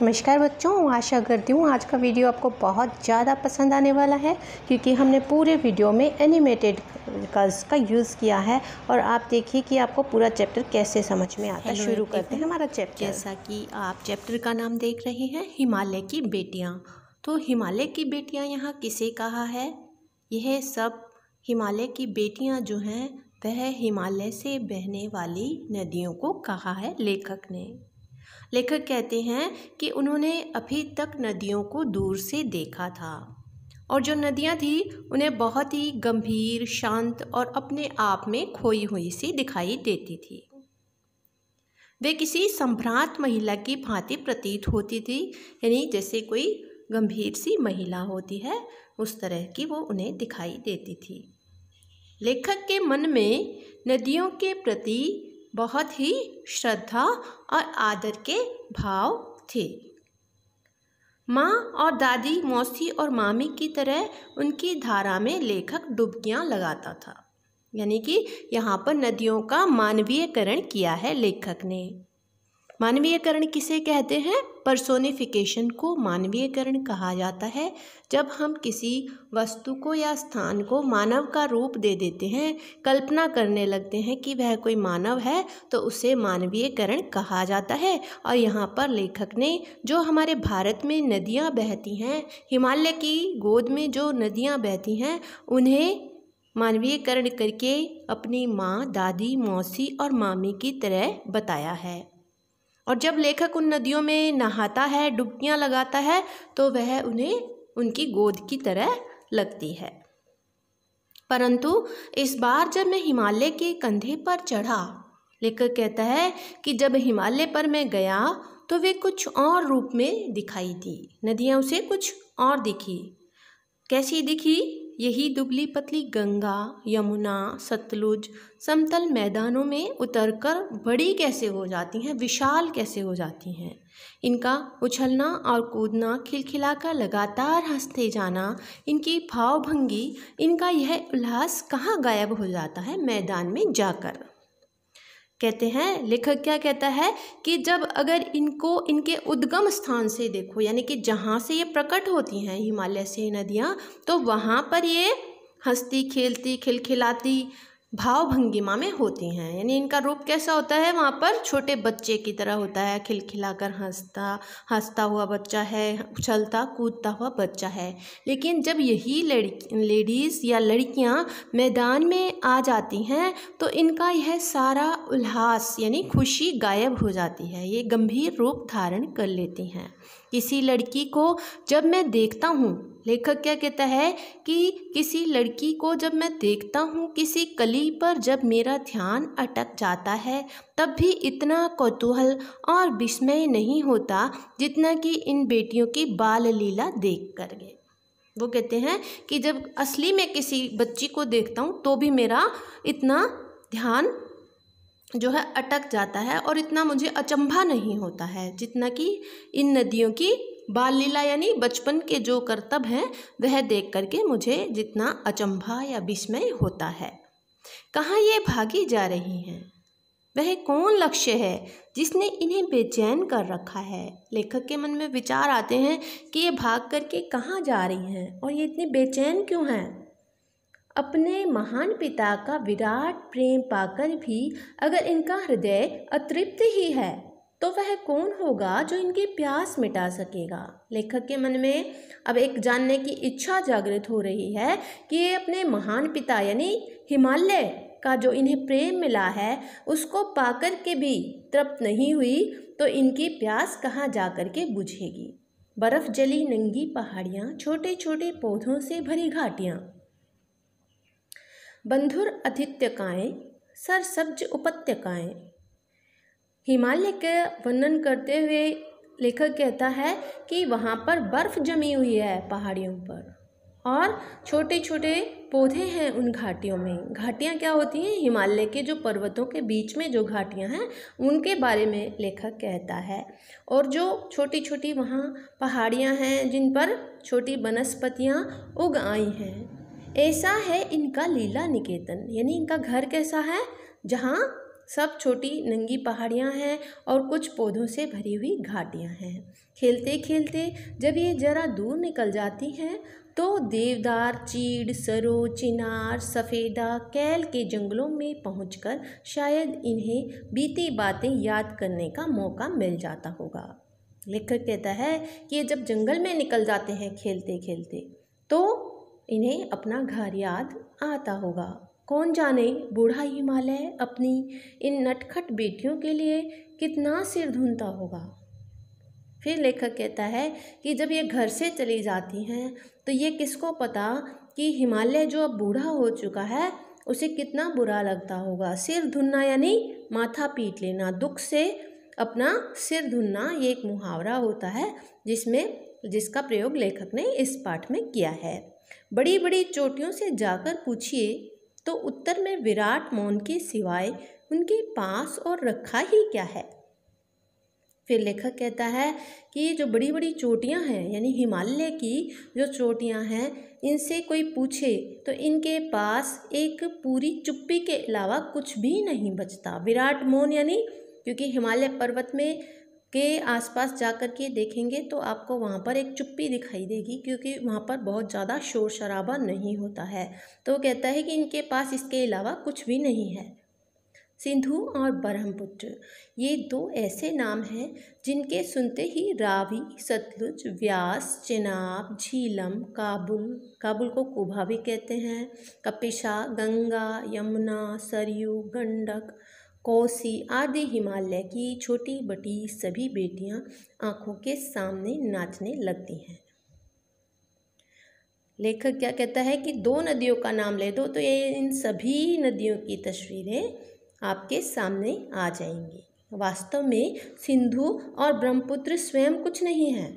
नमस्कार बच्चों आशा करती हूँ आज का वीडियो आपको बहुत ज़्यादा पसंद आने वाला है क्योंकि हमने पूरे वीडियो में एनिमेटेड कर्ज का यूज़ किया है और आप देखिए कि आपको पूरा चैप्टर कैसे समझ में आता है शुरू करते हैं हमारा चैप्टर जैसा कि आप चैप्टर का नाम देख रहे हैं हिमालय की बेटियाँ तो हिमालय की बेटियाँ यहाँ किसे कहा है यह सब हिमालय की बेटियाँ जो हैं वह हिमालय से बहने वाली नदियों को कहा है लेखक ने लेखक कहते हैं कि उन्होंने अभी तक नदियों को दूर से देखा था और जो नदियाँ थीं उन्हें बहुत ही गंभीर शांत और अपने आप में खोई हुई सी दिखाई देती थी वे किसी संभ्रांत महिला की भांति प्रतीत होती थी यानी जैसे कोई गंभीर सी महिला होती है उस तरह की वो उन्हें दिखाई देती थी लेखक के मन में नदियों के प्रति बहुत ही श्रद्धा और आदर के भाव थे माँ और दादी मौसी और मामी की तरह उनकी धारा में लेखक डुबकियाँ लगाता था यानी कि यहाँ पर नदियों का मानवीयकरण किया है लेखक ने मानवीयकरण किसे कहते हैं पर्सोनिफिकेशन को मानवीयकरण कहा जाता है जब हम किसी वस्तु को या स्थान को मानव का रूप दे देते हैं कल्पना करने लगते हैं कि वह कोई मानव है तो उसे मानवीयकरण कहा जाता है और यहाँ पर लेखक ने जो हमारे भारत में नदियाँ बहती हैं हिमालय की गोद में जो नदियाँ बहती हैं उन्हें मानवीयकरण करके अपनी माँ दादी मौसी और मामी की तरह बताया है और जब लेखक उन नदियों में नहाता है डुबकियाँ लगाता है तो वह उन्हें उनकी गोद की तरह लगती है परंतु इस बार जब मैं हिमालय के कंधे पर चढ़ा लेखक कहता है कि जब हिमालय पर मैं गया तो वे कुछ और रूप में दिखाई दी नदियाँ उसे कुछ और दिखी कैसी दिखी यही दुबली पतली गंगा यमुना सतलुज समतल मैदानों में उतरकर बड़ी कैसे हो जाती हैं विशाल कैसे हो जाती हैं इनका उछलना और कूदना खिलखिलाकर लगातार हंसते जाना इनकी भावभंगी इनका यह उल्लास कहाँ गायब हो जाता है मैदान में जाकर कहते हैं लेखक क्या कहता है कि जब अगर इनको इनके उद्गम स्थान से देखो यानी कि जहाँ से ये प्रकट होती हैं हिमालय से नदियाँ तो वहाँ पर ये हंसती खेलती खिलखिलाती भाव भंगिमा में होती हैं यानी इनका रूप कैसा होता है वहाँ पर छोटे बच्चे की तरह होता है खिलखिलाकर हंसता हंसता हुआ बच्चा है उछलता कूदता हुआ बच्चा है लेकिन जब यही लड़की लेडीज़ या लड़कियाँ मैदान में आ जाती हैं तो इनका यह सारा उल्लास यानी खुशी गायब हो जाती है ये गंभीर रूप धारण कर लेती हैं किसी लड़की को जब मैं देखता हूँ लेखक क्या कहता है कि किसी लड़की को जब मैं देखता हूँ किसी कली पर जब मेरा ध्यान अटक जाता है तब भी इतना कौतूहल और विस्मय नहीं होता जितना कि इन बेटियों की बाल लीला देख कर गए वो कहते हैं कि जब असली में किसी बच्ची को देखता हूँ तो भी मेरा इतना ध्यान जो है अटक जाता है और इतना मुझे अचंभा नहीं होता है जितना कि इन नदियों की बाल लीला यानी बचपन के जो कर्तव्य हैं वह देख करके मुझे जितना अचंभा या विस्मय होता है कहाँ ये भागी जा रही हैं वह कौन लक्ष्य है जिसने इन्हें बेचैन कर रखा है लेखक के मन में विचार आते हैं कि ये भाग करके कहाँ जा रही हैं और ये इतनी बेचैन क्यों हैं अपने महान पिता का विराट प्रेम पाकर भी अगर इनका हृदय अतृप्त ही है तो वह कौन होगा जो इनकी प्यास मिटा सकेगा लेखक के मन में अब एक जानने की इच्छा जागृत हो रही है कि ये अपने महान पिता यानी हिमालय का जो इन्हें प्रेम मिला है उसको पाकर के भी तृप्त नहीं हुई तो इनकी प्यास कहाँ जा कर के बुझेगी बर्फ़ जली नंगी पहाड़ियाँ छोटे छोटे पौधों से भरी घाटियाँ बंधुर अधित्यकाएँ सरसब्ज उपत्यकाएँ हिमालय के वर्णन करते हुए लेखक कहता है कि वहाँ पर बर्फ़ जमी हुई है पहाड़ियों पर और छोटे छोटे पौधे हैं उन घाटियों में घाटियाँ क्या होती हैं हिमालय के जो पर्वतों के बीच में जो घाटियाँ हैं उनके बारे में लेखक कहता है और जो छोटी छोटी वहाँ पहाड़ियाँ हैं जिन पर छोटी वनस्पतियाँ उग आई हैं ऐसा है इनका लीला निकेतन यानी इनका घर कैसा है जहाँ सब छोटी नंगी पहाड़ियाँ हैं और कुछ पौधों से भरी हुई घाटियाँ हैं खेलते खेलते जब ये ज़रा दूर निकल जाती हैं तो देवदार चीड़ सरो चिनार सफ़ेदा कैल के जंगलों में पहुँच शायद इन्हें बीती बातें याद करने का मौका मिल जाता होगा लेखक कहता है कि ये जब जंगल में निकल जाते हैं खेलते खेलते तो इन्हें अपना घर याद आता होगा कौन जाने बूढ़ा हिमालय अपनी इन नटखट बेटियों के लिए कितना सिर धुनता होगा फिर लेखक कहता है कि जब ये घर से चली जाती हैं तो ये किसको पता कि हिमालय जो अब बूढ़ा हो चुका है उसे कितना बुरा लगता होगा सिर धुनना यानी माथा पीट लेना दुख से अपना सिर धुनना ये एक मुहावरा होता है जिसमें जिसका प्रयोग लेखक ने इस पाठ में किया है बड़ी बड़ी चोटियों से जाकर पूछिए तो उत्तर में विराट मौन के सिवाय उनके पास और रखा ही क्या है फिर लेखक कहता है कि ये जो बड़ी बड़ी चोटियां हैं यानी हिमालय की जो चोटियां हैं इनसे कोई पूछे तो इनके पास एक पूरी चुप्पी के अलावा कुछ भी नहीं बचता विराट मौन यानी क्योंकि हिमालय पर्वत में के आसपास जा कर के देखेंगे तो आपको वहाँ पर एक चुप्पी दिखाई देगी क्योंकि वहाँ पर बहुत ज़्यादा शोर शराबा नहीं होता है तो कहता है कि इनके पास इसके अलावा कुछ भी नहीं है सिंधु और ब्रह्मपुत्र ये दो ऐसे नाम हैं जिनके सुनते ही रावी सतलुज व्यास चिनाब झीलम काबुल काबुल को कुभा भी कहते हैं कपिशा गंगा यमुना सरयू गंडक कोसी आदि हिमालय की छोटी बटी सभी बेटियां आँखों के सामने नाचने लगती हैं लेखक क्या कहता है कि दो नदियों का नाम ले दो तो ये इन सभी नदियों की तस्वीरें आपके सामने आ जाएंगी वास्तव में सिंधु और ब्रह्मपुत्र स्वयं कुछ नहीं है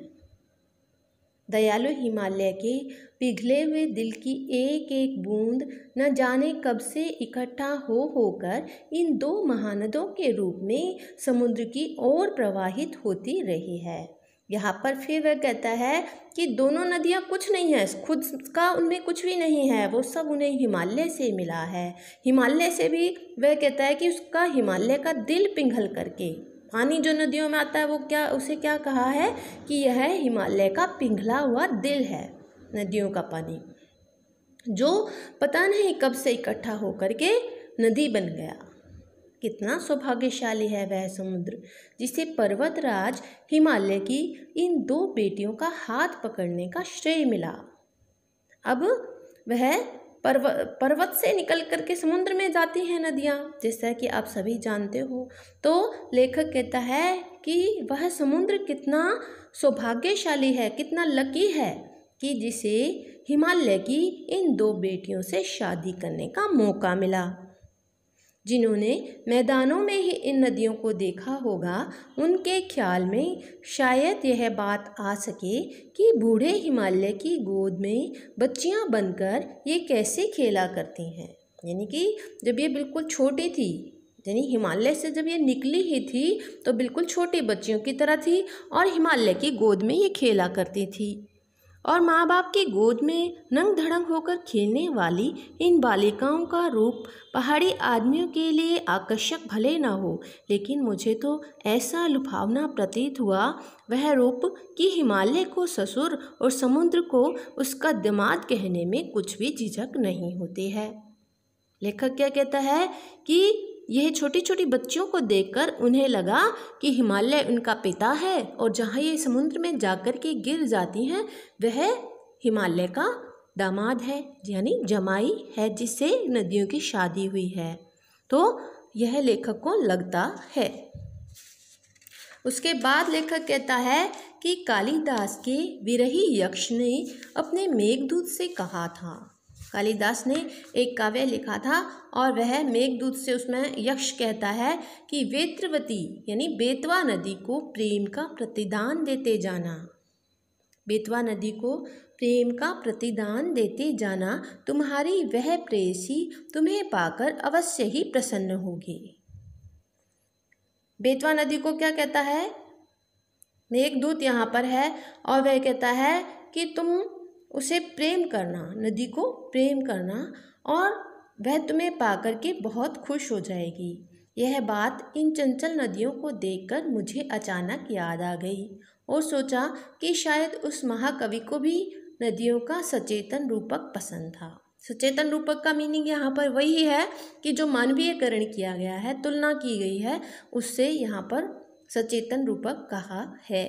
दयालु हिमालय के पिघले हुए दिल की एक एक बूंद न जाने कब से इकट्ठा हो होकर इन दो महानदों के रूप में समुद्र की ओर प्रवाहित होती रही है यहाँ पर फिर वह कहता है कि दोनों नदियाँ कुछ नहीं है खुद का उनमें कुछ भी नहीं है वो सब उन्हें हिमालय से मिला है हिमालय से भी वह कहता है कि उसका हिमालय का दिल पिघल करके पानी जो नदियों में आता है वो क्या उसे क्या कहा है कि यह हिमालय का पिघला हुआ दिल है नदियों का पानी जो पता नहीं कब से इकट्ठा होकर के नदी बन गया कितना सौभाग्यशाली है वह समुद्र जिसे पर्वतराज हिमालय की इन दो बेटियों का हाथ पकड़ने का श्रेय मिला अब वह पर्व पर्वत से निकल कर के समुद्र में जाती हैं नदियाँ जैसा कि आप सभी जानते हो तो लेखक कहता है कि वह समुद्र कितना सौभाग्यशाली है कितना लकी है कि जिसे हिमालय की इन दो बेटियों से शादी करने का मौका मिला जिन्होंने मैदानों में ही इन नदियों को देखा होगा उनके ख्याल में शायद यह बात आ सके कि बूढ़े हिमालय की गोद में बच्चियां बनकर ये कैसे खेला करती हैं यानी कि जब ये बिल्कुल छोटी थी यानी हिमालय से जब ये निकली ही थी तो बिल्कुल छोटी बच्चियों की तरह थी और हिमालय की गोद में ये खेला करती थी और माँ बाप की गोद में नंग धड़ंग होकर खेलने वाली इन बालिकाओं का रूप पहाड़ी आदमियों के लिए आकर्षक भले न हो लेकिन मुझे तो ऐसा लुभावना प्रतीत हुआ वह रूप कि हिमालय को ससुर और समुद्र को उसका दिमाग कहने में कुछ भी झिझक नहीं होती है लेखक क्या कहता है कि यह छोटी छोटी बच्चियों को देखकर उन्हें लगा कि हिमालय उनका पिता है और जहाँ ये समुद्र में जाकर के गिर जाती हैं वह हिमालय का दामाद है यानी जमाई है जिससे नदियों की शादी हुई है तो यह लेखक को लगता है उसके बाद लेखक कहता है कि कालिदास के विरही यक्ष ने अपने मेघदूत से कहा था कालिदास ने एक काव्य लिखा था और वह मेघदूत से उसमें यक्ष कहता है कि वेत्रवती यानी बेतवा नदी को प्रेम का प्रतिदान देते जाना बेतवा नदी को प्रेम का प्रतिदान देते जाना तुम्हारी वह प्रेसी तुम्हें पाकर अवश्य ही प्रसन्न होगी बेतवा नदी को क्या कहता है मेघदूत यहाँ पर है और वह कहता है कि तुम उसे प्रेम करना नदी को प्रेम करना और वह तुम्हें पा करके के बहुत खुश हो जाएगी यह बात इन चंचल नदियों को देखकर मुझे अचानक याद आ गई और सोचा कि शायद उस महाकवि को भी नदियों का सचेतन रूपक पसंद था सचेतन रूपक का मीनिंग यहाँ पर वही है कि जो मानवीयकरण किया गया है तुलना की गई है उससे यहाँ पर सचेतन रूपक कहा है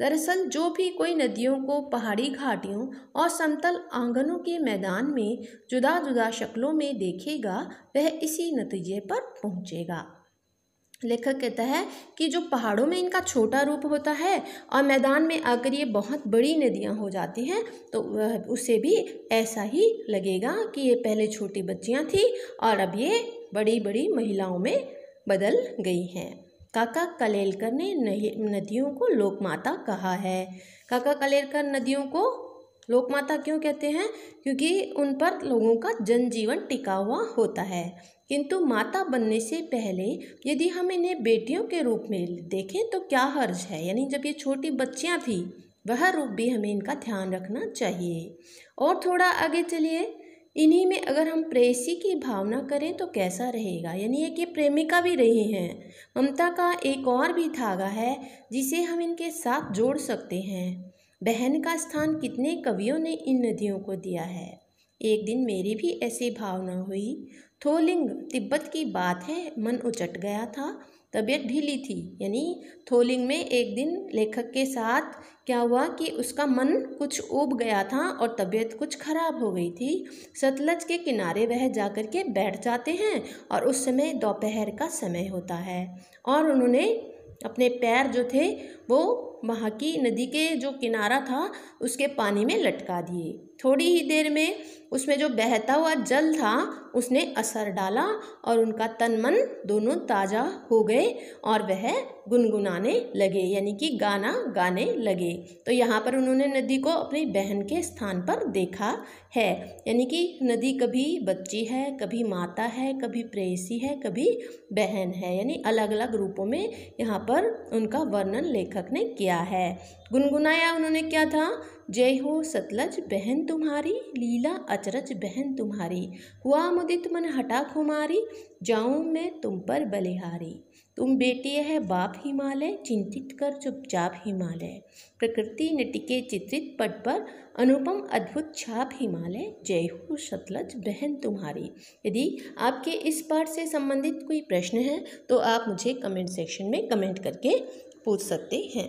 दरअसल जो भी कोई नदियों को पहाड़ी घाटियों और समतल आंगनों के मैदान में जुदा जुदा शक्लों में देखेगा वह इसी नतीजे पर पहुँचेगा लेखक कहता है कि जो पहाड़ों में इनका छोटा रूप होता है और मैदान में आकर ये बहुत बड़ी नदियाँ हो जाती हैं तो वह उसे भी ऐसा ही लगेगा कि ये पहले छोटी बच्चियाँ थी और अब ये बड़ी बड़ी महिलाओं में बदल गई हैं काका कलेलकर ने नदियों को लोकमाता कहा है काका कलेलकर नदियों को लोकमाता क्यों कहते हैं क्योंकि उन पर लोगों का जनजीवन टिका हुआ होता है किंतु माता बनने से पहले यदि हम इन्हें बेटियों के रूप में देखें तो क्या हर्ज है यानी जब ये छोटी बच्चियाँ थी वह रूप भी हमें इनका ध्यान रखना चाहिए और थोड़ा आगे चलिए इन्हीं में अगर हम प्रेसी की भावना करें तो कैसा रहेगा यानी एक ये प्रेमिका भी रही हैं ममता का एक और भी धागा है जिसे हम इनके साथ जोड़ सकते हैं बहन का स्थान कितने कवियों ने इन नदियों को दिया है एक दिन मेरी भी ऐसी भावना हुई थोलिंग तिब्बत की बात है मन उचट गया था तबीयत ढीली थी यानी थोलिंग में एक दिन लेखक के साथ क्या हुआ कि उसका मन कुछ उब गया था और तबीयत कुछ खराब हो गई थी सतलज के किनारे वह जाकर के बैठ जाते हैं और उस समय दोपहर का समय होता है और उन्होंने अपने पैर जो थे वो वहाँ की नदी के जो किनारा था उसके पानी में लटका दिए थोड़ी ही देर में उसमें जो बहता हुआ जल था उसने असर डाला और उनका तन मन दोनों ताज़ा हो गए और वह गुनगुनाने लगे यानी कि गाना गाने लगे तो यहाँ पर उन्होंने नदी को अपनी बहन के स्थान पर देखा है यानी कि नदी कभी बच्ची है कभी माता है कभी प्रेसी है कभी बहन है यानी अलग अलग रूपों में यहाँ पर उनका वर्णन लेखक ने किया किया है गुनगुनाया उन्होंने क्या था जय हो सतलज बहन तुम्हारी लीला अचरज बहन तुम्हारी हुआ मुदित मन हटा खुमारी जाऊँ मैं तुम पर बलिहारी तुम बेटी है बाप हिमालय चिंतित कर चुपचाप हिमालय प्रकृति नटिके चित्रित पट पर अनुपम अद्भुत छाप हिमालय जय हो सतलज बहन तुम्हारी यदि आपके इस पाठ से संबंधित कोई प्रश्न है तो आप मुझे कमेंट सेक्शन में कमेंट करके पूछ सकते हैं